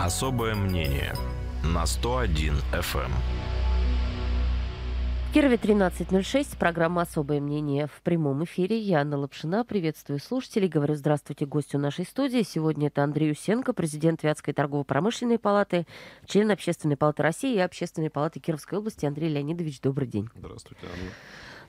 Особое мнение на 101 FM. В Кирове 13.06, программа «Особое мнение» в прямом эфире. Я, Анна Лапшина, приветствую слушателей, говорю здравствуйте гостю нашей студии. Сегодня это Андрей Усенко, президент Вятской торгово-промышленной палаты, член Общественной палаты России и Общественной палаты Кировской области. Андрей Леонидович, добрый день. Здравствуйте, Анна.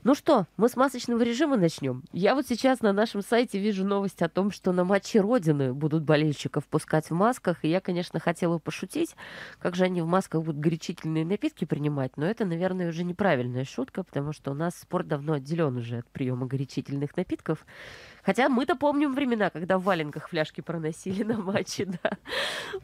Ну что, мы с масочного режима начнем. Я вот сейчас на нашем сайте вижу новость о том, что на матче Родины будут болельщиков пускать в масках. И я, конечно, хотела пошутить, как же они в масках будут горячительные напитки принимать. Но это, наверное, уже неправильная шутка, потому что у нас спорт давно отделен уже от приема горячительных напитков. Хотя мы-то помним времена, когда в валенках фляжки проносили на матче, да.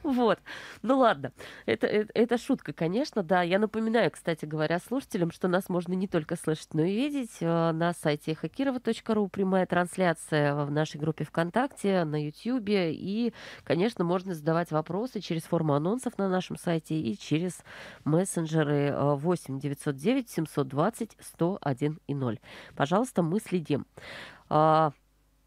Вот. Ну ладно. Это, это, это шутка, конечно, да. Я напоминаю, кстати говоря, слушателям, что нас можно не только слышать, но и видеть э, на сайте хакирова.ру. Прямая трансляция в нашей группе ВКонтакте, на Ютьюбе. И, конечно, можно задавать вопросы через форму анонсов на нашем сайте и через мессенджеры 8 909 720 101 и 0. Пожалуйста, мы следим. А,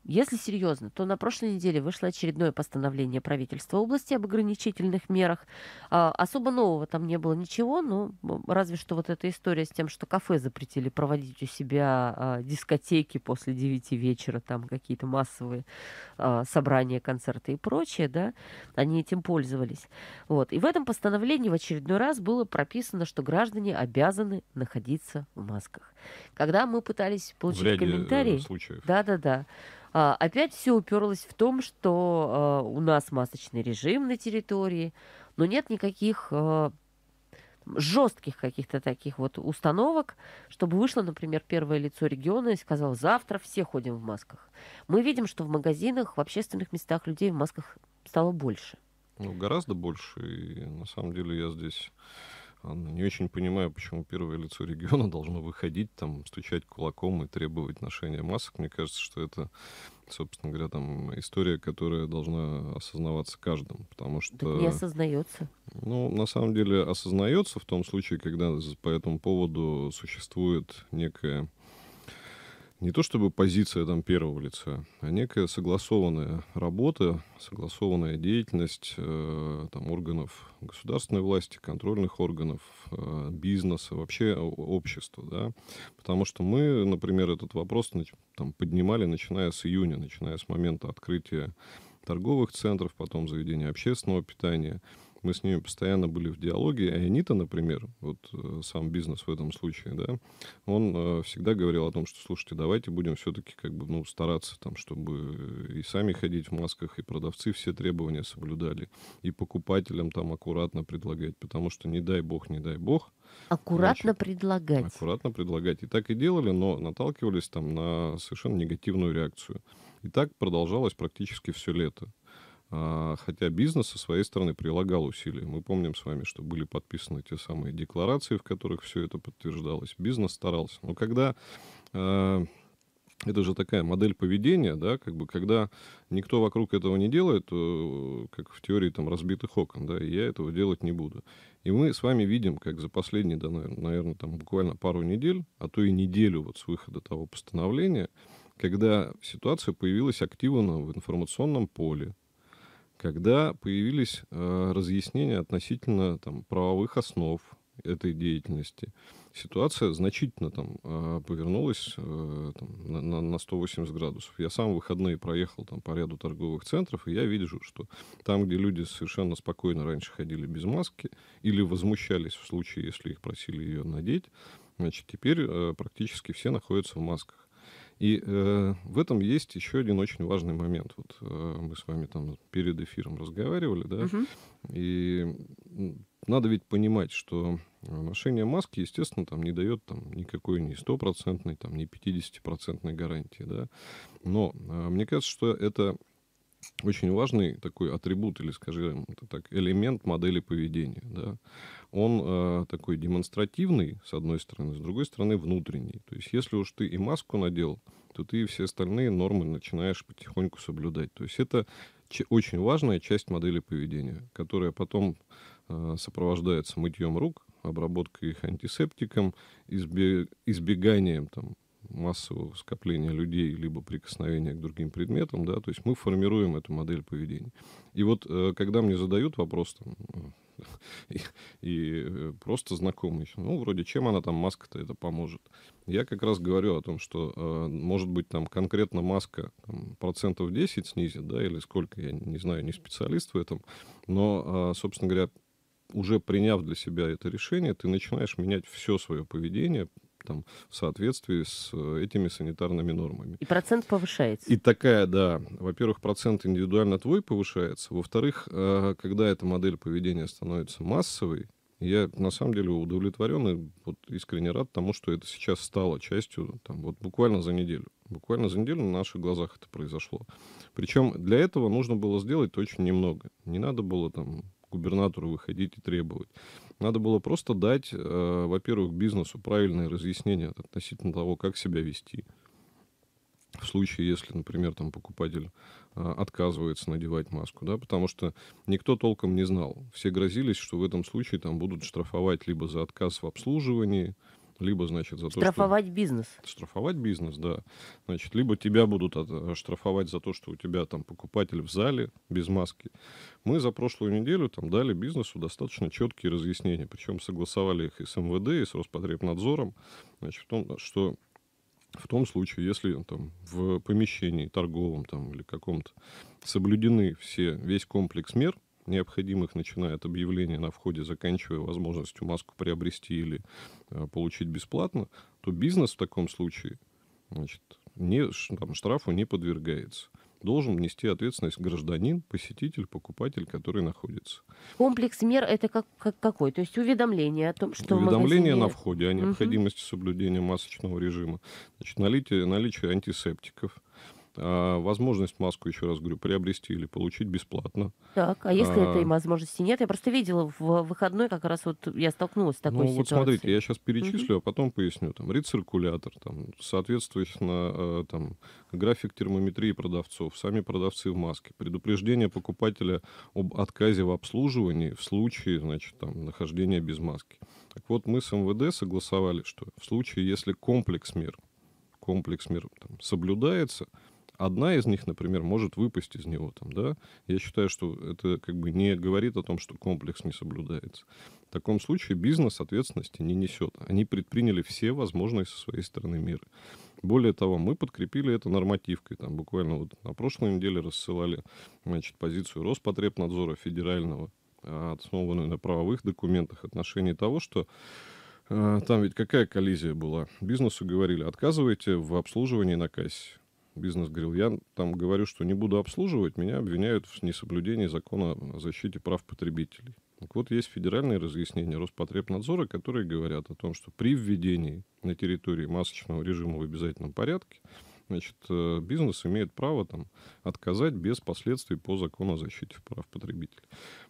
если серьезно, то на прошлой неделе вышло очередное постановление правительства области об ограничительных мерах. А, особо нового там не было ничего, но разве что вот эта история с тем, что кафе запретили проводить у себя а, дискотеки после 9 вечера, там какие-то массовые а, собрания, концерты и прочее, да, они этим пользовались. Вот. И в этом постановлении в очередной раз было прописано, что граждане обязаны находиться в масках. Когда мы пытались получить в э, комментарий... Случаев. Да-да-да а, опять все уперлось в том, что а, у нас масочный режим на территории, но нет никаких а, жестких каких-то таких вот установок, чтобы вышло, например, первое лицо региона и сказал, завтра все ходим в масках. Мы видим, что в магазинах, в общественных местах людей в масках стало больше. Ну, гораздо больше. И на самом деле я здесь не очень понимаю, почему первое лицо региона должно выходить, там, стучать кулаком и требовать ношения масок. Мне кажется, что это, собственно говоря, там история, которая должна осознаваться каждым, потому что... Так не осознается. Ну, на самом деле осознается в том случае, когда по этому поводу существует некая не то чтобы позиция там первого лица, а некая согласованная работа, согласованная деятельность э, там, органов государственной власти, контрольных органов, э, бизнеса, вообще общества. Да? Потому что мы, например, этот вопрос там, поднимали, начиная с июня, начиная с момента открытия торговых центров, потом заведения общественного питания – мы с ней постоянно были в диалоге. А Анита, например, вот э, сам бизнес в этом случае, да, он э, всегда говорил о том, что, слушайте, давайте будем все-таки как бы, ну, стараться там, чтобы и сами ходить в масках, и продавцы все требования соблюдали, и покупателям там аккуратно предлагать, потому что не дай бог, не дай бог, Аккуратно Значит, предлагать. Аккуратно предлагать. И так и делали, но наталкивались там на совершенно негативную реакцию. И так продолжалось практически все лето. А, хотя бизнес со своей стороны прилагал усилия. Мы помним с вами, что были подписаны те самые декларации, в которых все это подтверждалось. Бизнес старался. Но когда а, это же такая модель поведения, да, как бы, когда никто вокруг этого не делает, как в теории там разбитых окон, да, и я этого делать не буду. И мы с вами видим, как за последние, да, наверное, там буквально пару недель, а то и неделю вот с выхода того постановления, когда ситуация появилась активно в информационном поле, когда появились э, разъяснения относительно там, правовых основ этой деятельности, ситуация значительно там, э, повернулась э, там, на, на 180 градусов. Я сам в выходные проехал там, по ряду торговых центров, и я вижу, что там, где люди совершенно спокойно раньше ходили без маски или возмущались в случае, если их просили ее надеть, значит, теперь э, практически все находятся в масках. И э, в этом есть еще один очень важный момент. Вот э, мы с вами там перед эфиром разговаривали, да, угу. и надо ведь понимать, что э, ношение маски, естественно, там не дает там никакой ни стопроцентной, там ни 50 гарантии, да. Но э, мне кажется, что это очень важный такой атрибут или, скажем так, элемент модели поведения. Да? Он э, такой демонстративный, с одной стороны, с другой стороны, внутренний. То есть, если уж ты и маску надел, то ты и все остальные нормы начинаешь потихоньку соблюдать. То есть, это очень важная часть модели поведения, которая потом э, сопровождается мытьем рук, обработкой их антисептиком, избеганием там, массового скопления людей, либо прикосновения к другим предметам, да, то есть мы формируем эту модель поведения. И вот э, когда мне задают вопрос, там, и, и э, просто знакомый, ну, вроде, чем она там, маска-то это поможет? Я как раз говорю о том, что, э, может быть, там конкретно маска там, процентов 10 снизит, да, или сколько, я не знаю, не специалист в этом, но, собственно говоря, уже приняв для себя это решение, ты начинаешь менять все свое поведение там, в соответствии с э, этими санитарными нормами. И процент повышается. И такая, да. Во-первых, процент индивидуально твой повышается. Во-вторых, э, когда эта модель поведения становится массовой, я на самом деле удовлетворен и вот искренне рад тому, что это сейчас стало частью, там, вот буквально за неделю. Буквально за неделю на наших глазах это произошло. Причем для этого нужно было сделать очень немного. Не надо было там губернатору выходить и требовать. Надо было просто дать, э, во-первых, бизнесу правильное разъяснение относительно того, как себя вести. В случае, если, например, там покупатель э, отказывается надевать маску, да, потому что никто толком не знал. Все грозились, что в этом случае там будут штрафовать либо за отказ в обслуживании, либо, значит, за штрафовать то, что... бизнес. Штрафовать бизнес, да. Значит, либо тебя будут э, штрафовать за то, что у тебя там покупатель в зале без маски. Мы за прошлую неделю там дали бизнесу достаточно четкие разъяснения, причем согласовали их и с МВД, и с Роспотребнадзором, значит, в том, что в том случае, если там, в помещении торговом там, или каком-то соблюдены все, весь комплекс мер – необходимых, начиная от объявления на входе, заканчивая возможностью маску приобрести или а, получить бесплатно, то бизнес в таком случае значит, не, там, штрафу не подвергается должен нести ответственность гражданин, посетитель, покупатель, который находится. Комплекс мер это как, как какой? То есть уведомление о том, что уведомление магазине... на входе о необходимости угу. соблюдения масочного режима, значит наличие наличие антисептиков, а, возможность маску, еще раз говорю, приобрести или получить бесплатно. Так, а если а, этой возможности нет? Я просто видела в выходной как раз вот я столкнулась с такой ну, ситуацией. Ну вот смотрите, я сейчас перечислю, угу. а потом поясню. Там рециркулятор, там, соответственно, э, там, график термометрии продавцов, сами продавцы в маске, предупреждение покупателя об отказе в обслуживании в случае, значит, там, нахождения без маски. Так вот, мы с МВД согласовали, что в случае, если комплекс мер, комплекс мер там, соблюдается – одна из них, например, может выпасть из него. Там, да? Я считаю, что это как бы не говорит о том, что комплекс не соблюдается. В таком случае бизнес ответственности не несет. Они предприняли все возможные со своей стороны меры. Более того, мы подкрепили это нормативкой. Там буквально вот на прошлой неделе рассылали значит, позицию Роспотребнадзора федерального, а, основанную на правовых документах отношении того, что а, там ведь какая коллизия была? Бизнесу говорили, отказывайте в обслуживании на кассе бизнес говорил, я там говорю, что не буду обслуживать, меня обвиняют в несоблюдении закона о защите прав потребителей. Так вот, есть федеральные разъяснения Роспотребнадзора, которые говорят о том, что при введении на территории масочного режима в обязательном порядке значит, э, бизнес имеет право там, отказать без последствий по закону о защите прав потребителей.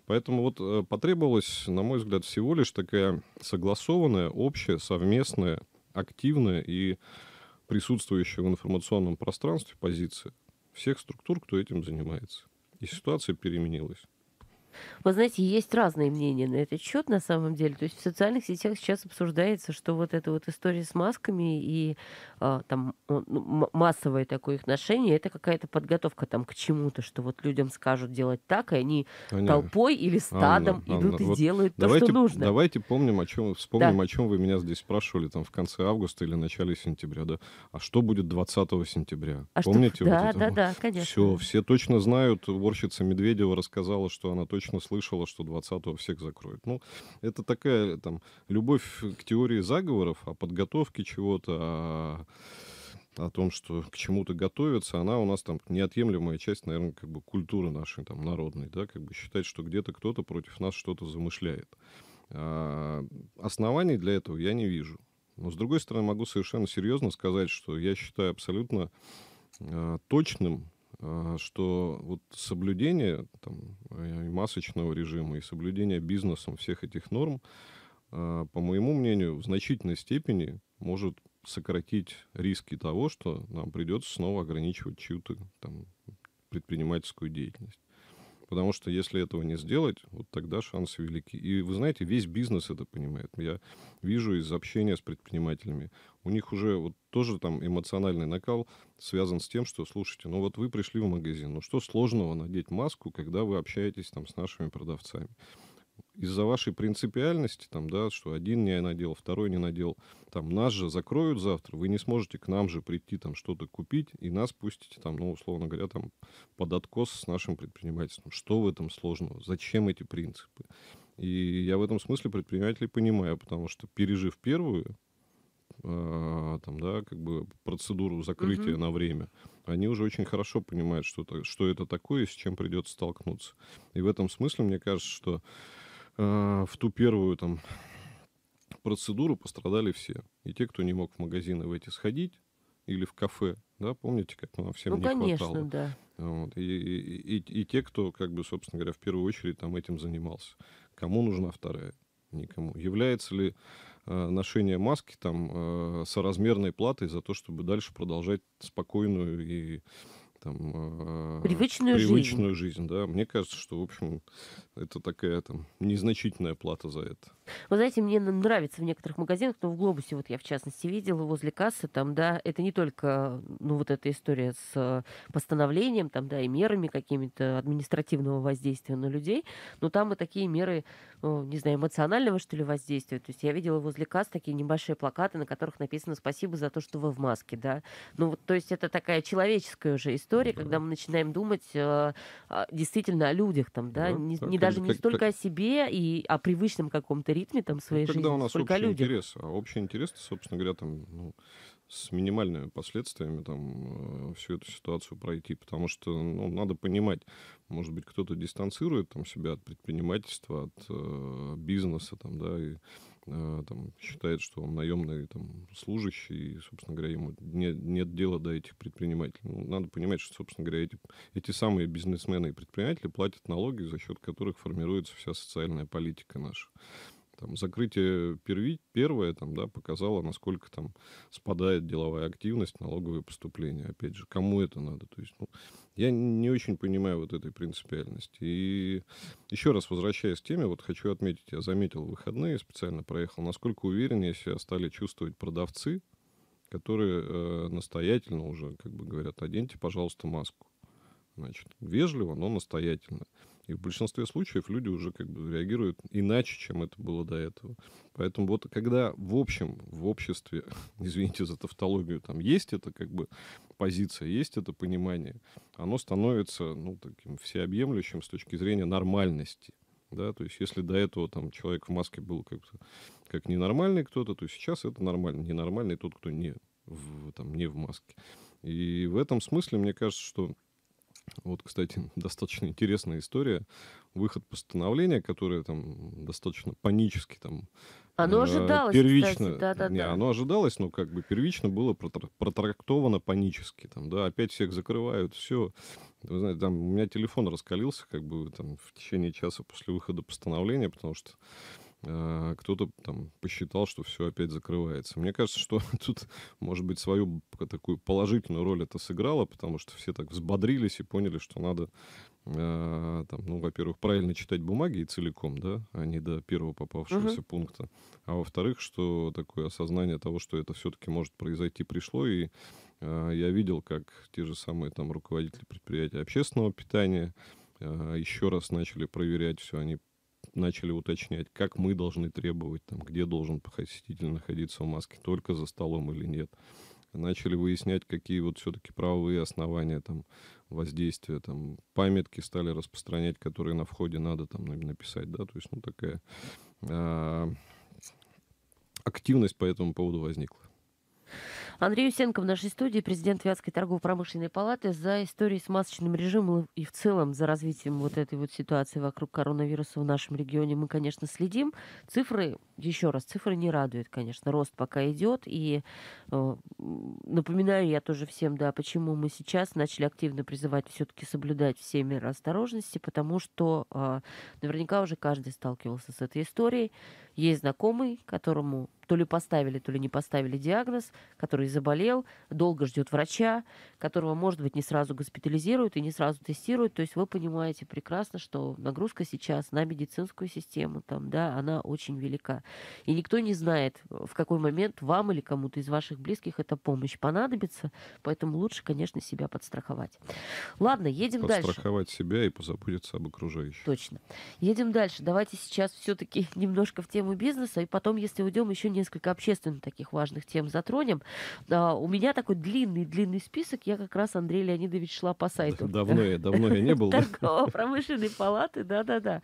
Поэтому вот э, потребовалась, на мой взгляд, всего лишь такая согласованная, общая, совместная, активная и присутствующие в информационном пространстве позиции всех структур, кто этим занимается. И ситуация переменилась. Вы знаете, есть разные мнения на этот счет, на самом деле. То есть в социальных сетях сейчас обсуждается, что вот эта вот история с масками и э, там ну, массовое такое их ношение, это какая-то подготовка там к чему-то, что вот людям скажут делать так, и они Понятно. толпой или стадом Анна, идут Анна, и вот делают давайте, то, что нужно. Давайте помним, о чем вспомним, да. о чем вы меня здесь спрашивали там в конце августа или начале сентября, да? А что будет 20 сентября? А Помните? Что... Да, вот да, это? да, да, конечно. Все, все точно знают. Уборщица Медведева рассказала, что она точно точно слышала, что 20-го всех закроют. Ну, это такая там любовь к теории заговоров, о подготовке чего-то, о о том, что к чему-то готовится, она у нас там неотъемлемая часть, наверное, как бы культуры нашей там народной, да, как бы считать, что где-то кто-то против нас что-то замышляет. А, оснований для этого я не вижу. Но, с другой стороны, могу совершенно серьезно сказать, что я считаю абсолютно а, точным а, что вот соблюдение там, э, масочного режима и соблюдение бизнесом всех этих норм, а, по моему мнению, в значительной степени может сократить риски того, что нам придется снова ограничивать чью-то там, предпринимательскую деятельность. Потому что если этого не сделать, вот тогда шансы велики. И вы знаете, весь бизнес это понимает. Я вижу из общения с предпринимателями. У них уже вот тоже там эмоциональный накал связан с тем, что, слушайте, ну вот вы пришли в магазин, ну что сложного надеть маску, когда вы общаетесь там с нашими продавцами? из-за вашей принципиальности, там, да, что один не надел, второй не надел, там, нас же закроют завтра, вы не сможете к нам же прийти, там, что-то купить, и нас пустите, там, ну, условно говоря, там, под откос с нашим предпринимательством. Что в этом сложного? Зачем эти принципы? И я в этом смысле предпринимателей понимаю, потому что, пережив первую, а, там, да, как бы процедуру закрытия угу. на время, они уже очень хорошо понимают, что, что это такое и с чем придется столкнуться. И в этом смысле, мне кажется, что Э, в ту первую там процедуру пострадали все. И те, кто не мог в магазины в эти сходить, или в кафе, да, помните, как нам всем ну, не конечно, хватало. да. Вот. И, и, и, и те, кто, как бы, собственно говоря, в первую очередь там этим занимался. Кому нужна вторая? Никому. Является ли э, ношение маски там э, соразмерной платой за то, чтобы дальше продолжать спокойную и там, а, привычную, привычную жизнь. жизнь, да. Мне кажется, что, в общем, это такая там незначительная плата за это. Вы знаете, мне нравится в некоторых магазинах, но ну, в «Глобусе» вот я в частности видела возле кассы, там, да, это не только, ну, вот эта история с постановлением, там, да, и мерами какими-то административного воздействия на людей, но там и такие меры, ну, не знаю, эмоционального, что ли, воздействия. То есть я видела возле касс такие небольшие плакаты, на которых написано «Спасибо за то, что вы в маске», да. Ну, вот, то есть это такая человеческая уже история, история, когда мы начинаем думать э, а, действительно о людях, там, да, ну, не, не даже не столько о себе и о привычном каком-то ритме там ну, своей ну, жизни, когда у нас сколько о Интерес, а общий интерес, собственно говоря, там, ну, с минимальными последствиями там э, всю эту ситуацию пройти, потому что ну, надо понимать, может быть, кто-то дистанцирует там себя от предпринимательства, от э, бизнеса, там, да, и Э, там, считает, что он наемный там, служащий, и, собственно говоря, ему не, нет дела до этих предпринимателей. Ну, надо понимать, что, собственно говоря, эти, эти самые бизнесмены и предприниматели платят налоги, за счет которых формируется вся социальная политика наша. Там закрытие перви, первое там, да, показало, насколько там спадает деловая активность, налоговые поступления. Опять же, кому это надо? То есть, ну, я не очень понимаю вот этой принципиальности. И еще раз возвращаясь к теме, вот хочу отметить, я заметил выходные, специально проехал, насколько увереннее себя стали чувствовать продавцы, которые э, настоятельно уже как бы говорят, оденьте, пожалуйста, маску. Значит, вежливо, но настоятельно. И в большинстве случаев люди уже как бы реагируют иначе, чем это было до этого. Поэтому вот когда в общем, в обществе, извините за тавтологию, там есть это как бы позиция, есть это понимание, оно становится, ну, таким всеобъемлющим с точки зрения нормальности. Да, то есть если до этого там человек в маске был как, как ненормальный кто-то, то сейчас это нормально. Ненормальный тот, кто не в, там, не в маске. И в этом смысле, мне кажется, что вот, кстати, достаточно интересная история. Выход постановления, которое там достаточно панически там оно э, ожидалось, первично, кстати, да, да, не, да. оно ожидалось, но как бы первично было протрактовано панически, там, да, опять всех закрывают, все, вы знаете, там у меня телефон раскалился, как бы там в течение часа после выхода постановления, потому что а, кто-то там посчитал, что все опять закрывается. Мне кажется, что тут, может быть, свою такую положительную роль это сыграло, потому что все так взбодрились и поняли, что надо, а, там, ну, во-первых, правильно читать бумаги и целиком, да, а не до первого попавшегося угу. пункта. А во-вторых, что такое осознание того, что это все-таки может произойти, пришло, и а, я видел, как те же самые там руководители предприятия общественного питания еще раз начали проверять все. Они начали уточнять, как мы должны требовать, там, где должен посетитель находиться в маске, только за столом или нет. Начали выяснять, какие вот все-таки правовые основания там, воздействия, там, памятки стали распространять, которые на входе надо там написать, да, то есть, ну, такая а, активность по этому поводу возникла. Андрей Усенко в нашей студии, президент Вятской торгово-промышленной палаты, за историей с масочным режимом и в целом за развитием вот этой вот ситуации вокруг коронавируса в нашем регионе мы, конечно, следим. Цифры, еще раз, цифры не радуют, конечно, рост пока идет. И э, напоминаю я тоже всем, да, почему мы сейчас начали активно призывать все-таки соблюдать все меры осторожности, потому что э, наверняка уже каждый сталкивался с этой историей. Есть знакомый, которому то ли поставили, то ли не поставили диагноз, который который заболел, долго ждет врача, которого, может быть, не сразу госпитализируют и не сразу тестируют. То есть вы понимаете прекрасно, что нагрузка сейчас на медицинскую систему, там, да, она очень велика. И никто не знает, в какой момент вам или кому-то из ваших близких эта помощь понадобится, поэтому лучше, конечно, себя подстраховать. Ладно, едем дальше. Подстраховать себя и позаботиться об окружающих. Точно. Едем дальше. Давайте сейчас все-таки немножко в тему бизнеса, и потом, если уйдем, еще несколько общественных таких важных тем затронем. Да, у меня такой длинный-длинный список. Я как раз, Андрей Леонидович, шла по сайту. Давно я, давно я не был. Торгово-промышленной палаты, да-да-да.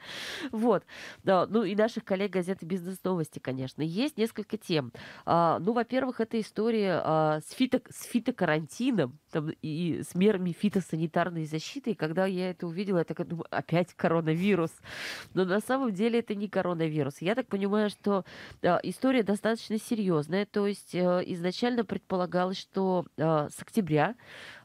Вот. Да, ну и наших коллег газеты «Бизнес-новости», конечно. Есть несколько тем. А, ну, во-первых, это история а, с, фито, с фитокарантином там, и с мерами фитосанитарной защиты. И когда я это увидела, я такая думаю, опять коронавирус. Но на самом деле это не коронавирус. Я так понимаю, что а, история достаточно серьезная. То есть э, изначально предполагалось, что э, с октября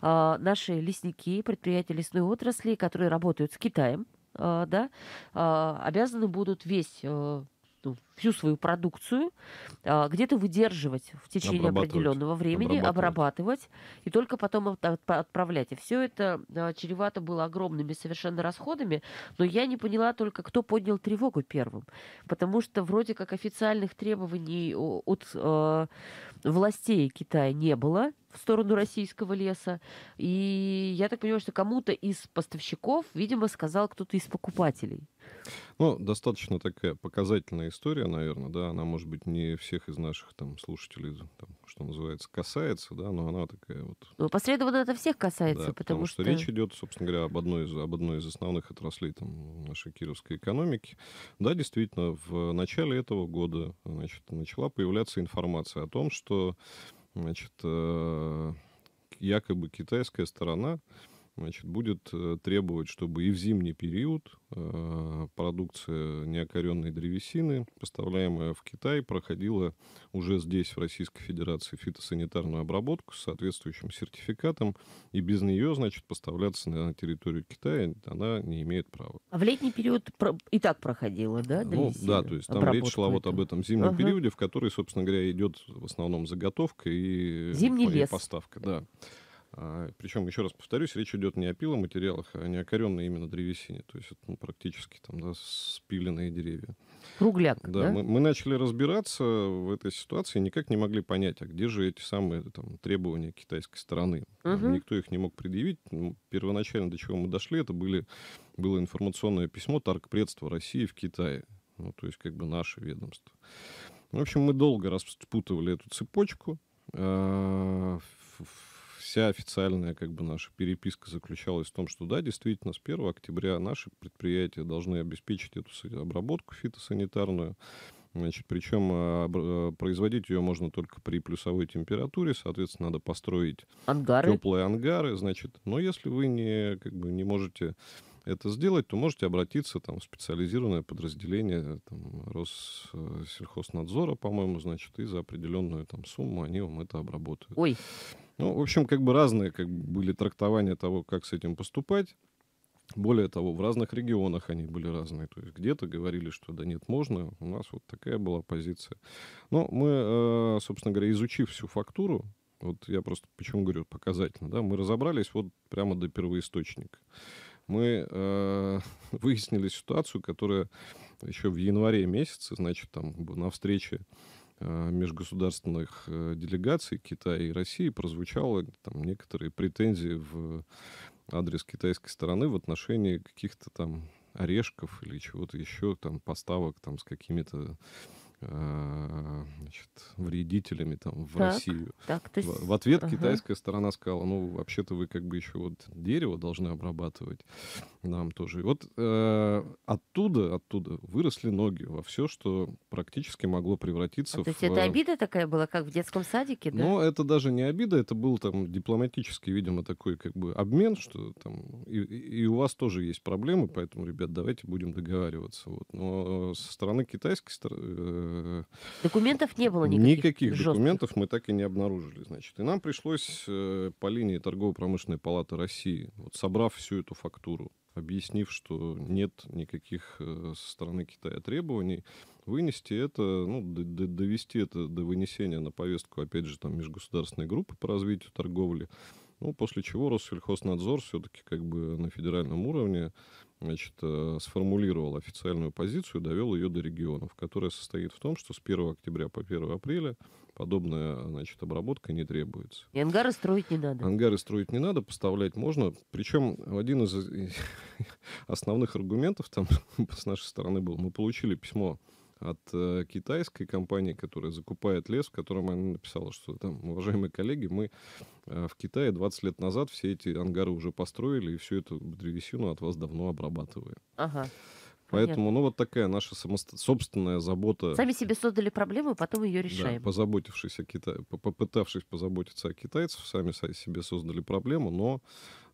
э, наши лесники, предприятия лесной отрасли, которые работают с Китаем, э, да, э, обязаны будут весь э, ну, всю свою продукцию а, где-то выдерживать в течение определенного времени, обрабатывать. обрабатывать и только потом отправлять. И все это а, чревато было огромными совершенно расходами, но я не поняла только, кто поднял тревогу первым. Потому что вроде как официальных требований от э, властей Китая не было в сторону российского леса. И я так понимаю, что кому-то из поставщиков, видимо, сказал кто-то из покупателей. Ну, достаточно такая показательная история, наверное, да, она, может быть, не всех из наших там слушателей, там, что называется, касается, да, но она такая вот... Ну, последовательно это всех касается, да, потому, потому что... что... речь идет, собственно говоря, об одной из, об одной из основных отраслей там, нашей кировской экономики. Да, действительно, в начале этого года, значит, начала появляться информация о том, что, значит, э, якобы китайская сторона значит, будет э, требовать, чтобы и в зимний период э, продукция неокоренной древесины, поставляемая в Китай, проходила уже здесь, в Российской Федерации, фитосанитарную обработку с соответствующим сертификатом, и без нее, значит, поставляться на территорию Китая она не имеет права. А в летний период и так проходила, да, древесина? Ну, да, то есть там Обработку речь шла вот об этом зимнем ага. периоде, в который, собственно говоря, идет в основном заготовка и, Зимний и лес. поставка. Да. А, Причем, еще раз повторюсь, речь идет не о пиломатериалах, а не о коренной именно древесине. То есть это ну, практически там, да, спиленные деревья. Кругляк, да? да? Мы, мы начали разбираться в этой ситуации, никак не могли понять, а где же эти самые там, требования китайской стороны. Угу. никто их не мог предъявить. Ну, первоначально, до чего мы дошли, это были, было информационное письмо торгпредства России в Китае. Ну, то есть как бы наше ведомство. В общем, мы долго распутывали эту цепочку. Э- вся официальная как бы наша переписка заключалась в том, что да, действительно, с 1 октября наши предприятия должны обеспечить эту обработку фитосанитарную. Значит, причем а, э, производить ее можно только при плюсовой температуре, соответственно, надо построить ангары. теплые ангары, значит. Но если вы не, как бы, не можете это сделать, то можете обратиться там, в специализированное подразделение там, Россельхознадзора, по-моему, значит, и за определенную там, сумму они вам это обработают. Ой, ну, в общем, как бы разные как бы, были трактования того, как с этим поступать. Более того, в разных регионах они были разные. То есть где-то говорили, что да нет, можно. У нас вот такая была позиция. Но мы, э, собственно говоря, изучив всю фактуру, вот я просто почему говорю показательно, да, мы разобрались вот прямо до первоисточника. Мы э, выяснили ситуацию, которая еще в январе месяце, значит, там на встрече а, межгосударственных э, делегаций Китая и России прозвучало там, некоторые претензии в адрес китайской стороны в отношении каких-то там орешков или чего-то еще, там, поставок там, с какими-то Э, значит, вредителями там в так, Россию. Так, ты... в, в ответ ага. китайская сторона сказала, ну, вообще-то вы как бы еще вот дерево должны обрабатывать нам тоже. И вот э, оттуда, оттуда выросли ноги во все, что практически могло превратиться а, в... То есть это обида такая была, как в детском садике, да? Ну, это даже не обида, это был там дипломатический, видимо, такой как бы обмен, что там и, и у вас тоже есть проблемы, поэтому, ребят, давайте будем договариваться. Вот. Но со стороны китайской стороны э, Э, документов не было никаких? Никаких жестких. документов мы так и не обнаружили, значит. И нам пришлось э, по линии торгово-промышленной палаты России, вот собрав всю эту фактуру, объяснив, что нет никаких э, со стороны Китая требований, вынести это, ну, довести это до вынесения на повестку, опять же, там, межгосударственной группы по развитию торговли, ну, после чего Россельхознадзор все-таки как бы на федеральном уровне значит, э, сформулировал официальную позицию, довел ее до регионов, которая состоит в том, что с 1 октября по 1 апреля подобная значит, обработка не требуется. И ангары строить не надо. Ангары строить не надо, поставлять можно. Причем один из э, основных аргументов там с нашей стороны был, мы получили письмо от э, китайской компании, которая закупает лес, в котором она написала, что там, уважаемые коллеги, мы э, в Китае 20 лет назад все эти ангары уже построили, и всю эту древесину от вас давно обрабатываем. Ага. Поэтому, Понятно. ну, вот такая наша самосто... собственная забота. Сами себе создали проблему, потом ее решаем. Да, позаботившись о Кита... попытавшись позаботиться о китайцах, сами себе создали проблему, но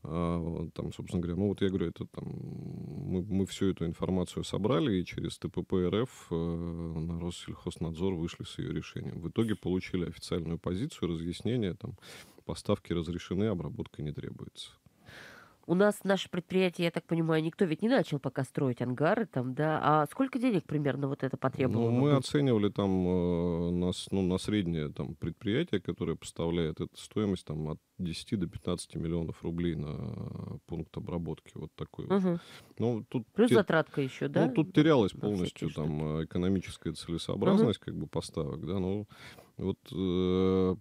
а, там, собственно говоря, ну вот я говорю, это там мы, мы всю эту информацию собрали и через ТПП РФ э, на Россельхознадзор вышли с ее решением. В итоге получили официальную позицию, разъяснение, там поставки разрешены, обработка не требуется. У нас наше предприятие, я так понимаю, никто ведь не начал пока строить ангары там, да? А сколько денег примерно вот это потребовало? Ну, мы оценивали там э, нас, ну, на среднее там предприятие, которое поставляет, это стоимость там от 10 до 15 миллионов рублей на пункт обработки. Вот такой угу. вот. Ну, тут Плюс те... затратка еще, ну, да? Ну, тут терялась полностью там экономическая целесообразность угу. как бы поставок, да, ну... Вот э,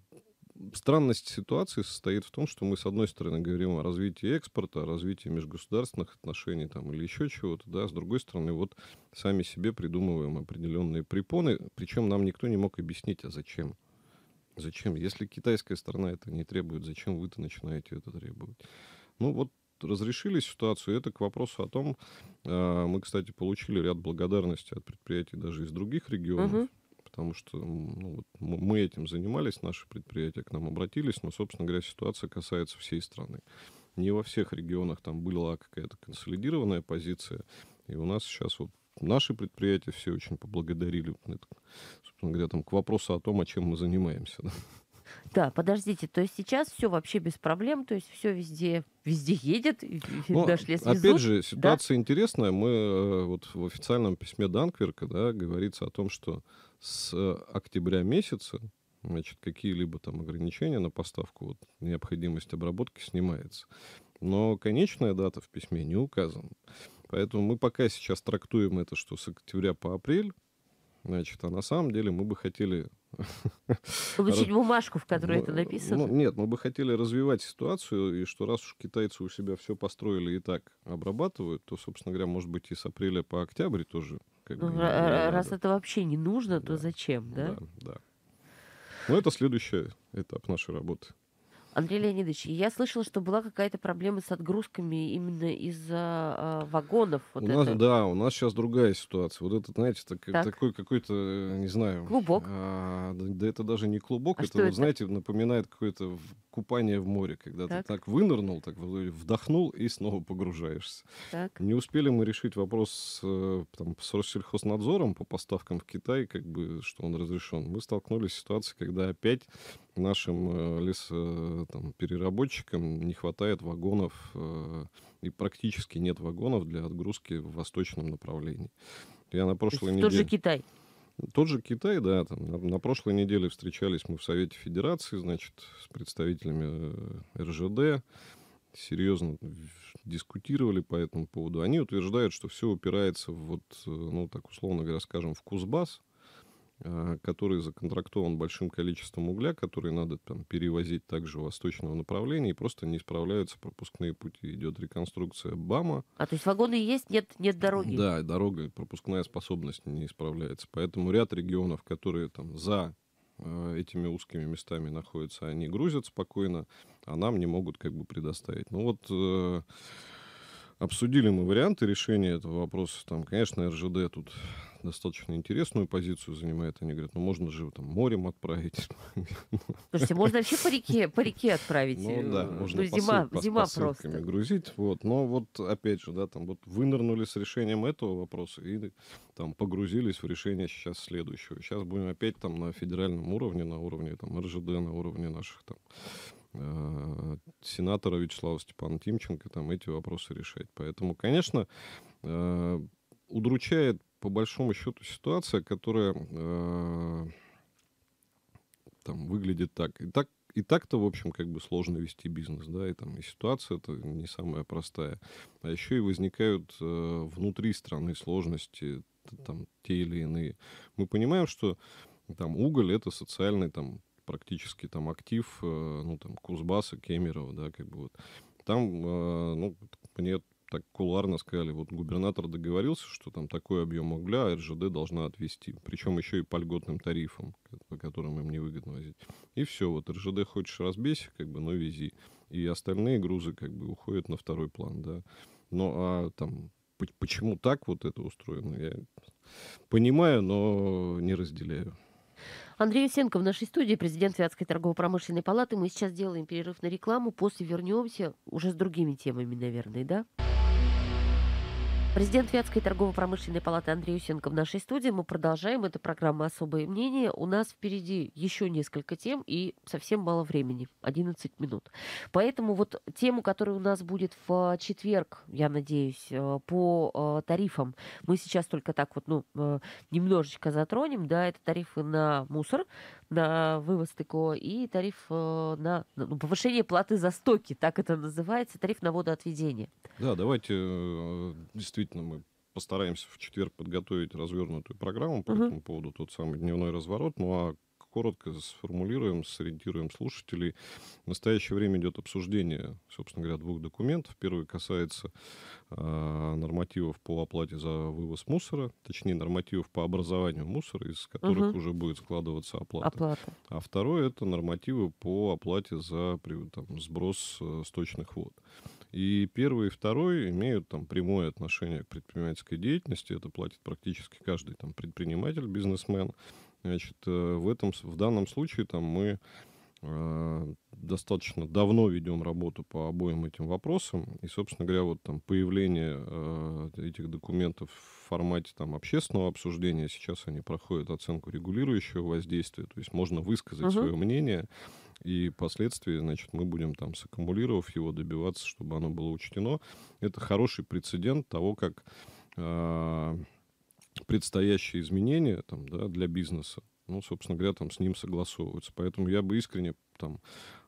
странность ситуации состоит в том, что мы, с одной стороны, говорим о развитии экспорта, о развитии межгосударственных отношений там, или еще чего-то, да, с другой стороны, вот сами себе придумываем определенные препоны, причем нам никто не мог объяснить, а зачем. Зачем? Если китайская сторона это не требует, зачем вы-то начинаете это требовать? Ну вот разрешили ситуацию. Это к вопросу о том, а, мы, кстати, получили ряд благодарностей от предприятий даже из других регионов. Угу потому что ну, вот мы этим занимались, наши предприятия к нам обратились, но, собственно говоря, ситуация касается всей страны. Не во всех регионах там была какая-то консолидированная позиция, и у нас сейчас вот наши предприятия все очень поблагодарили, это, собственно говоря, там, к вопросу о том, о чем мы занимаемся. Да. Да, подождите, то есть сейчас все вообще без проблем, то есть все везде, везде едет, ну, даже если Опять же, ситуация да? интересная. Мы э, вот в официальном письме Данкверка да, говорится о том, что с э, октября месяца значит, какие-либо там ограничения на поставку, вот, необходимость обработки снимается. Но конечная дата в письме не указана. Поэтому мы пока сейчас трактуем это, что с октября по апрель, значит, а на самом деле мы бы хотели... Получить бумажку, в которой это ну, написано? Ну, нет, мы бы хотели развивать ситуацию, и что раз уж китайцы у себя все построили и так обрабатывают, то, собственно говоря, может быть, и с апреля по октябрь тоже как ну, бы, раз это вообще не нужно, да. то зачем, да? Да, да. Но ну, это следующий этап нашей работы. Андрей Леонидович, я слышала, что была какая-то проблема с отгрузками именно из э, вагонов. Вот у нас, да, у нас сейчас другая ситуация. Вот этот, знаете, так, э, так. такой какой-то, э, не знаю... Клубок. А, да, да это даже не клубок, а это, это, знаете, напоминает какое-то купание в море, когда так. ты так вынырнул, так э, вдохнул и снова погружаешься. Так. Не успели мы решить вопрос с, там, с Россельхознадзором по поставкам в Китай, как бы, что он разрешен. Мы столкнулись с ситуацией, когда опять нашим э, лесопереработчикам э, не хватает вагонов э, и практически нет вагонов для отгрузки в восточном направлении. Я на прошлой неделе... Тот же Китай. Тот же Китай, да, там, на, на прошлой неделе встречались мы в Совете Федерации, значит, с представителями РЖД, серьезно дискутировали по этому поводу. Они утверждают, что все упирается в вот, ну, так условно говоря, скажем, в Кузбасс, Э, который законтрактован большим количеством угля, который надо там перевозить также восточного направления, и просто не справляются пропускные пути. Идет реконструкция БАМа. А то есть вагоны есть, нет, нет дороги? Да, дорога, пропускная способность не исправляется, Поэтому ряд регионов, которые там за э, этими узкими местами находятся, они грузят спокойно, а нам не могут как бы предоставить. Ну вот э, Обсудили мы варианты решения этого вопроса. Там, конечно, РЖД тут достаточно интересную позицию занимает. Они говорят, ну можно же там морем отправить. Слушайте, можно вообще по реке, по реке отправить. Ну да, э, можно ну, зима, посыл, зима просто. грузить. Вот. Но вот опять же, да, там вот вынырнули с решением этого вопроса и там погрузились в решение сейчас следующего. Сейчас будем опять там на федеральном уровне, на уровне там РЖД, на уровне наших там Э, сенатора Вячеслава Степана Тимченко там эти вопросы решать. Поэтому, конечно, э, удручает по большому счету ситуация, которая э, там выглядит так. И так и так-то, в общем, как бы сложно вести бизнес, да, и там и ситуация это не самая простая. А еще и возникают э, внутри страны сложности, там, те или иные. Мы понимаем, что там уголь это социальный там практически там актив, э, ну, там, Кузбасса, Кемерово, да, как бы вот. Там, э, ну, мне так куларно сказали, вот губернатор договорился, что там такой объем угля РЖД должна отвести, причем еще и по льготным тарифам, по которым им невыгодно возить. И все, вот РЖД хочешь разбейся, как бы, но вези. И остальные грузы как бы уходят на второй план, да. Ну, а там почему так вот это устроено, я понимаю, но не разделяю. Андрей Усенко в нашей студии, президент Вятской торгово-промышленной палаты. Мы сейчас делаем перерыв на рекламу, после вернемся уже с другими темами, наверное, да? Президент Вятской торгово-промышленной палаты Андрей Усенко в нашей студии. Мы продолжаем. Это программа «Особое мнение». У нас впереди еще несколько тем и совсем мало времени. 11 минут. Поэтому вот тему, которая у нас будет в э, четверг, я надеюсь, э, по э, тарифам, мы сейчас только так вот, ну, немножечко затронем. Да, это тарифы на мусор, на вывоз ТКО и тариф на ну, ну, повышение платы за стоки, так это называется, тариф на водоотведение. Да, давайте действительно действительно мы постараемся в четверг подготовить развернутую программу по Uh -huh. этому поводу, тот самый дневной разворот. Ну а коротко сформулируем, сориентируем слушателей. В настоящее время идет обсуждение, собственно говоря, двух документов. Первый касается э, нормативов по оплате за вывоз мусора, точнее нормативов по образованию мусора, из которых угу. уже будет складываться оплата. оплата. А второй это нормативы по оплате за там, сброс э, сточных вод. И первый и второй имеют там прямое отношение к предпринимательской деятельности. Это платит практически каждый там предприниматель, бизнесмен. Значит, э, в, этом, в данном случае там мы э, достаточно давно ведем работу по обоим этим вопросам. И, собственно говоря, вот там появление э, этих документов в формате там общественного обсуждения, сейчас они проходят оценку регулирующего воздействия, то есть можно высказать uh-huh. свое мнение и впоследствии, значит, мы будем там, саккумулировав его, добиваться, чтобы оно было учтено. Это хороший прецедент того, как э, предстоящие изменения там, да, для бизнеса, ну, собственно говоря, там с ним согласовываются. Поэтому я бы искренне там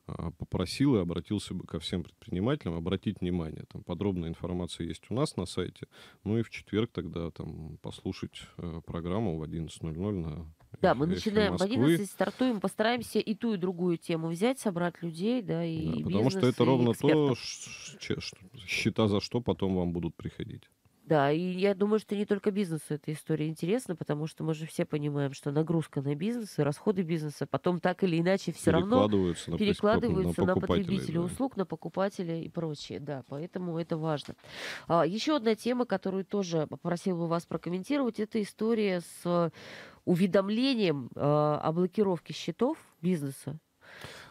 а, попросил и обратился бы ко всем предпринимателям обратить внимание. Там подробная информация есть у нас на сайте. Ну и в четверг тогда там послушать э, программу в 11.00 на да, мы начинаем в 11, стартуем, постараемся и ту, и другую тему взять, собрать людей, да, и да, бизнес, Потому что это ровно экспертов. то, счета за что потом вам будут приходить. Да, и я думаю, что не только бизнесу эта история интересна, потому что мы же все понимаем, что нагрузка на бизнес и расходы бизнеса потом так или иначе все равно на перекладываются на, на потребителя да. услуг, на покупателя и прочее. Да, поэтому это важно. А, еще одна тема, которую тоже попросил бы вас прокомментировать, это история с уведомлением э, о блокировке счетов бизнеса.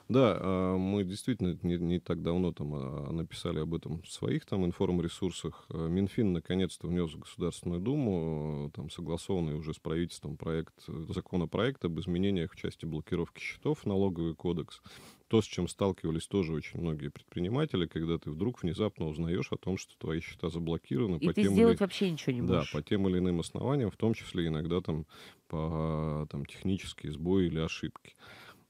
Да, а, мы действительно не, не так давно там а, написали об этом в своих там информресурсах. Минфин наконец-то внес в Государственную Думу там согласованный уже с правительством проект, э, законопроект об изменениях в части блокировки счетов, налоговый кодекс то, с чем сталкивались тоже очень многие предприниматели, когда ты вдруг внезапно узнаешь о том, что твои счета заблокированы. И по ты тем сделать или... вообще ничего не можешь. Да, по тем или иным основаниям, в том числе иногда там по там, технические сбои или ошибки.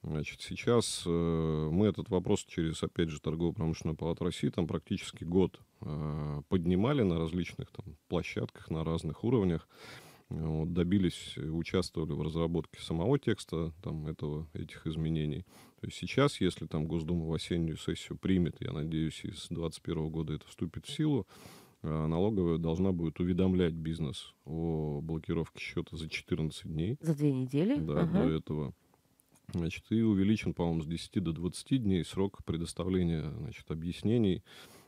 Значит, сейчас э, мы этот вопрос через, опять же, торгово-промышленную палату России там практически год э, поднимали на различных там площадках, на разных уровнях. Вот, добились, участвовали в разработке самого текста там, этого, этих изменений. То есть сейчас, если там Госдума в осеннюю сессию примет, я надеюсь, из 2021 года это вступит в силу, э, налоговая должна будет уведомлять бизнес о блокировке счета за 14 дней. За две недели? Да, ага. до этого. Значит, и увеличен, по-моему, с 10 до 20 дней срок предоставления значит, объяснений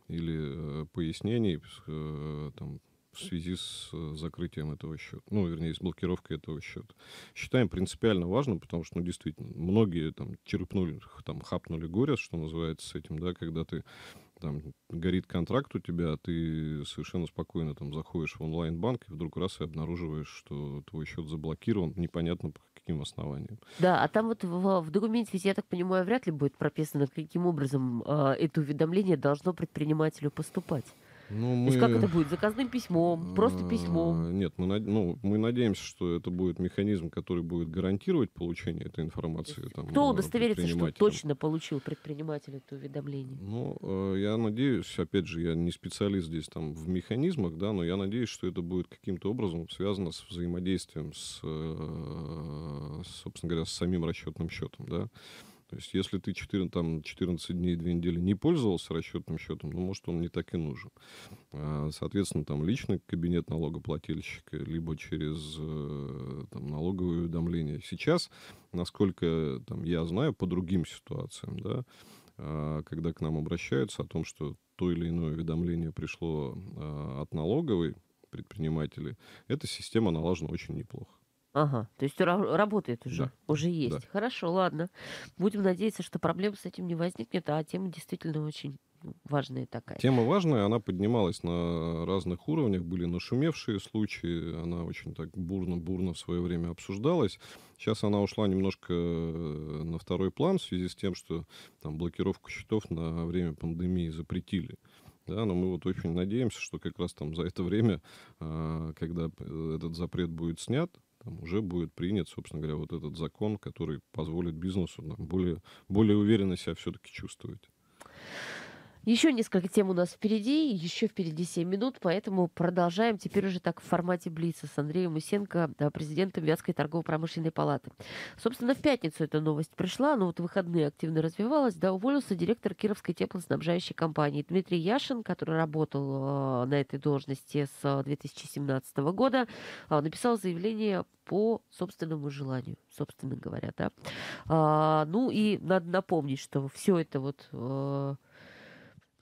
или э, пояснений э, там, в связи с э, закрытием этого счета, ну, вернее, с блокировкой этого счета. Считаем принципиально важным, потому что, ну, действительно, многие там черпнули, там, хапнули горе, что называется, с этим, да, когда ты там горит контракт у тебя, а ты совершенно спокойно там заходишь в онлайн-банк и вдруг раз и обнаруживаешь, что твой счет заблокирован, непонятно по каким основаниям. Да, а там вот в, в документе, ведь я так понимаю, вряд ли будет прописано, каким образом э, это уведомление должно предпринимателю поступать. Ну, мы... То есть как это будет? Заказным письмом? Просто письмом? Э, нет, мы, над... ну, мы надеемся, что это будет механизм, который будет гарантировать получение этой информации. Есть, там, кто э, удостоверится, что точно получил предприниматель это уведомление? Ну, э, я надеюсь, опять же, я не специалист здесь там в механизмах, да, но я надеюсь, что это будет каким-то образом связано с взаимодействием с, собственно говоря, с самим расчетным счетом, да. То есть, если ты 14, там, 14 дней, 2 недели не пользовался расчетным счетом, ну, может, он не так и нужен. А, соответственно, там личный кабинет налогоплательщика, либо через э, там, налоговые уведомления. Сейчас, насколько там, я знаю, по другим ситуациям, да, а, когда к нам обращаются о том, что то или иное уведомление пришло а, от налоговой предпринимателей, эта система налажена очень неплохо. Ага, то есть работает уже, да. уже есть. Да. Хорошо, ладно. Будем надеяться, что проблем с этим не возникнет, а тема действительно очень ну, важная такая. Тема важная, она поднималась на разных уровнях, были нашумевшие случаи, она очень так бурно-бурно в свое время обсуждалась. Сейчас она ушла немножко э, на второй план в связи с тем, что там блокировку счетов на время пандемии запретили. Да, но мы вот очень надеемся, что как раз там за это время, а, когда э, этот запрет будет снят, там уже будет принят, собственно говоря, вот этот закон, который позволит бизнесу там, более, более уверенно себя все-таки чувствовать. Еще несколько тем у нас впереди, еще впереди 7 минут, поэтому продолжаем теперь уже так в формате Блица с Андреем Усенко, президентом Вятской торгово-промышленной палаты. Собственно, в пятницу эта новость пришла, но ну вот в выходные активно развивалась, да, уволился директор Кировской теплоснабжающей компании Дмитрий Яшин, который работал э, на этой должности с 2017 э, года, э, написал заявление по собственному желанию, собственно говоря, да. А, ну и надо напомнить, что все это вот... Э,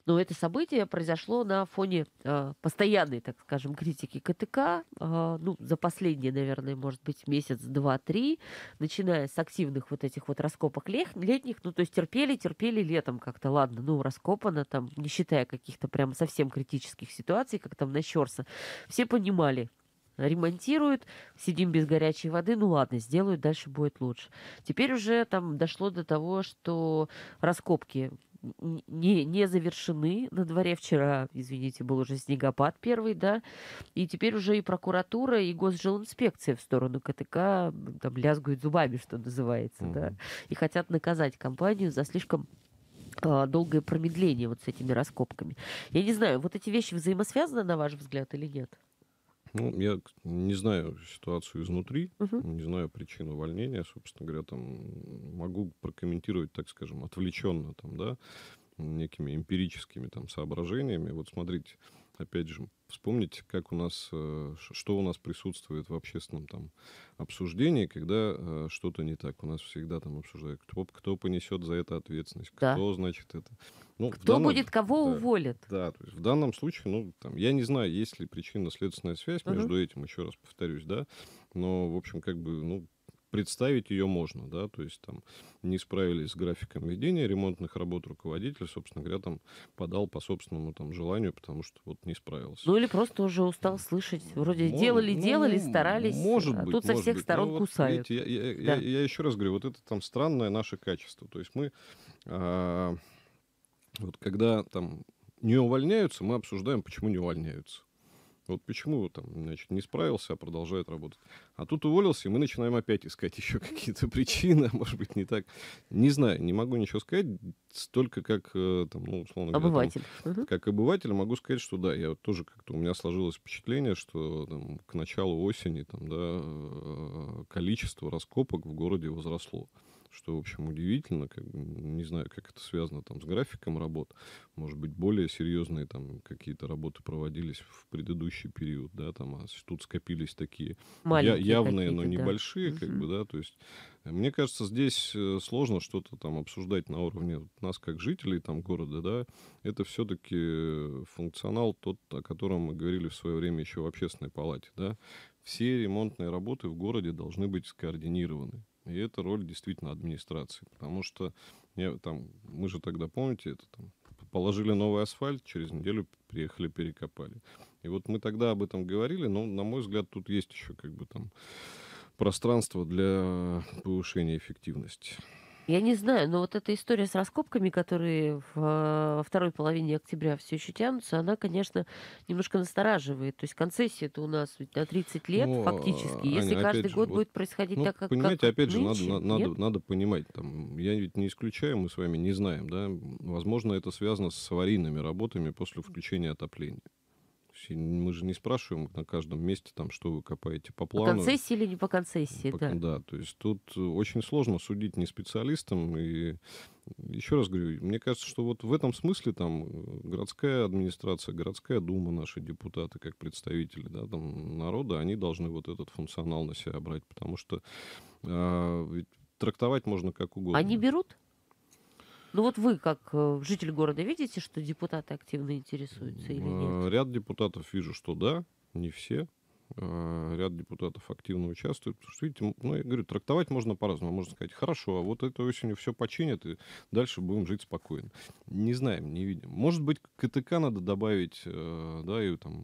но это событие произошло на фоне э, постоянной, так скажем, критики КТК, э, ну, за последние, наверное, может быть, месяц, два, три, начиная с активных вот этих вот раскопок лет, летних, ну, то есть терпели, терпели летом как-то, ладно, ну, раскопано там, не считая каких-то прям совсем критических ситуаций, как там на Щерса, все понимали, ремонтируют, сидим без горячей воды, ну ладно, сделают, дальше будет лучше. Теперь уже там дошло до того, что раскопки не, не завершены. На дворе вчера, извините, был уже снегопад первый, да, и теперь уже и прокуратура, и госжилинспекция в сторону КТК там лязгают зубами, что называется, mm-hmm. да, и хотят наказать компанию за слишком а, долгое промедление вот с этими раскопками. Я не знаю, вот эти вещи взаимосвязаны, на ваш взгляд, или нет? Ну, я не знаю ситуацию изнутри, угу. не знаю причину увольнения, собственно говоря, там могу прокомментировать, так скажем, отвлеченно, там, да, некими эмпирическими там соображениями. Вот смотрите, опять же, вспомните, как у нас, э, что у нас присутствует в общественном там обсуждении, когда э, что-то не так. У нас всегда там обсуждают, кто, кто понесет за это ответственность, да. кто, значит, это ну, Кто данном, будет кого да, уволит? Да, то есть в данном случае, ну, там, я не знаю, есть ли причинно-следственная связь uh-huh. между этим, еще раз повторюсь, да, но, в общем, как бы, ну, представить ее можно, да, то есть там не справились с графиком ведения ремонтных работ руководитель, собственно говоря, там подал по собственному там желанию, потому что вот не справился. Ну или просто уже устал слышать, вроде может, делали, ну, делали, ну, старались, может а быть, тут со может всех быть. сторон ну, кусают. Вот, видите, я, я, да. я, я еще раз говорю, вот это там странное наше качество, то есть мы... А, вот когда там не увольняются, мы обсуждаем, почему не увольняются. Вот почему там, значит, не справился, а продолжает работать. А тут уволился, и мы начинаем опять искать еще какие-то причины, а может быть, не так. Не знаю, не могу ничего сказать, столько как, э, там, ну, условно говоря, обыватель. Там, угу. как обыватель могу сказать, что да, я тоже как-то, у меня сложилось впечатление, что там, к началу осени, там, да, э, количество раскопок в городе возросло что, в общем, удивительно. Как, не знаю, как это связано там с графиком работ. Может быть, более серьезные там какие-то работы проводились в предыдущий период, да, там, а тут скопились такие Маленькие я, явные, но небольшие, да. как угу. бы, да, то есть э, мне кажется, здесь э, сложно что-то там обсуждать на уровне нас как жителей там города, да. Это все-таки э, функционал тот, о котором мы говорили в свое время еще в общественной палате, да. Все ремонтные работы в городе должны быть скоординированы. И это роль действительно администрации, потому что я, там, мы же тогда, помните, это там, положили новый асфальт, через неделю приехали, перекопали. И вот мы тогда об этом говорили, но, на мой взгляд, тут есть еще как бы там пространство для повышения эффективности. Я не знаю, но вот эта история с раскопками, которые в, э, во второй половине октября все еще тянутся, она, конечно, немножко настораживает. То есть концессия это у нас ведь на 30 лет но, фактически. Аня, если каждый же, год вот, будет происходить ну, так, как Понимаете, как опять же, нынче, надо, надо, нет? надо понимать, там, я ведь не исключаю, мы с вами не знаем, да, возможно, это связано с аварийными работами после включения отопления концессии. Мы же не спрашиваем на каждом месте, там, что вы копаете по плану. По концессии или не по концессии, по, да. Да, то есть тут э, очень сложно судить не специалистам. И еще раз говорю, мне кажется, что вот в этом смысле там э, городская администрация, городская дума, наши депутаты как представители да, там, народа, они должны вот этот функционал на себя брать, потому что а, ведь трактовать можно как угодно. Они берут? Ну вот вы, как э, житель города, видите, что депутаты активно интересуются или нет? Э, ряд депутатов вижу, что да, не все. Э, ряд депутатов активно участвует. Потому что, видите, ну, я говорю, трактовать можно по-разному. Можно сказать, хорошо, а вот это осенью все починят, и дальше будем жить спокойно. Не знаем, не видим. Может быть, КТК надо добавить, э, да, и там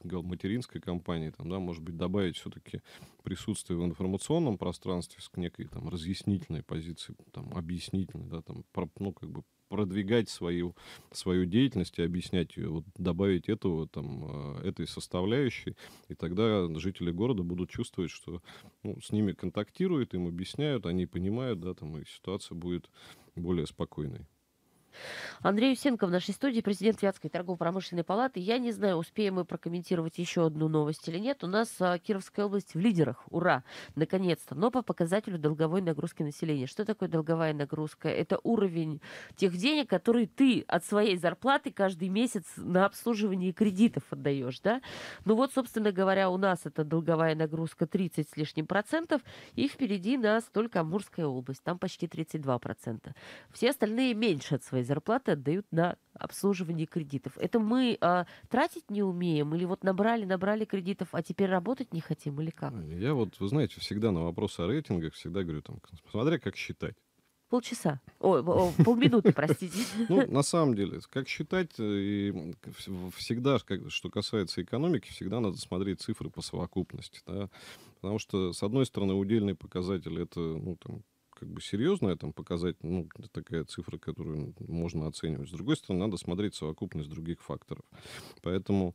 материнской компании, там, да, может быть, добавить все-таки присутствие в информационном пространстве с некой там разъяснительной позиции, там, объяснительной, да, там, ну, как бы продвигать свою, свою деятельность и объяснять ее, вот добавить этого, там, а, этой составляющей, и тогда жители города будут чувствовать, что ну, с ними контактируют, им объясняют, они понимают, да, там, и ситуация будет более спокойной. Андрей Усенко в нашей студии, президент Вятской торгово-промышленной палаты. Я не знаю, успеем мы прокомментировать еще одну новость или нет. У нас а, Кировская область в лидерах. Ура! Наконец-то. Но по показателю долговой нагрузки населения. Что такое долговая нагрузка? Это уровень тех денег, которые ты от своей зарплаты каждый месяц на обслуживание кредитов отдаешь, да? Ну вот, собственно говоря, у нас это долговая нагрузка 30 с лишним процентов, и впереди нас только Амурская область, там почти 32 процента. Все остальные меньше от своей зарплаты отдают на обслуживание кредитов. Это мы а, тратить не умеем или вот набрали, набрали кредитов, а теперь работать не хотим или как? Э, я вот, вы знаете, всегда на вопросы о рейтингах всегда говорю, там, смотря как считать. Полчаса. О, полминуты, простите. Ну, на самом деле, как считать, э, и всегда, что касается экономики, всегда надо смотреть цифры по совокупности. Да? Потому что, с одной стороны, удельный показатель — это ну, там, как бы серьезная, там показать, ну, такая цифра, которую можно оценивать. С другой стороны, надо смотреть совокупность других факторов. Поэтому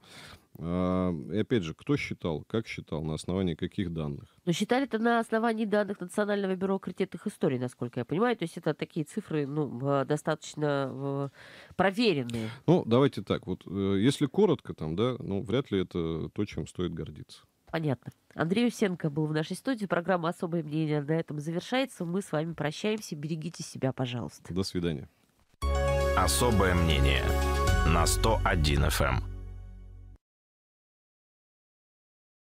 а, и опять же, кто считал, как считал, на основании каких данных? Но ну, считали это на основании данных Национального бюро критических историй, насколько я понимаю. То есть это такие цифры ну, достаточно проверенные. Ну, давайте так. Вот э, если коротко, там, да, ну, вряд ли это то, чем стоит гордиться. Понятно. Андрей Усенко был в нашей студии. Программа «Особое мнение» на этом завершается. Мы с вами прощаемся. Берегите себя, пожалуйста. До свидания. «Особое мнение» на 101 FM.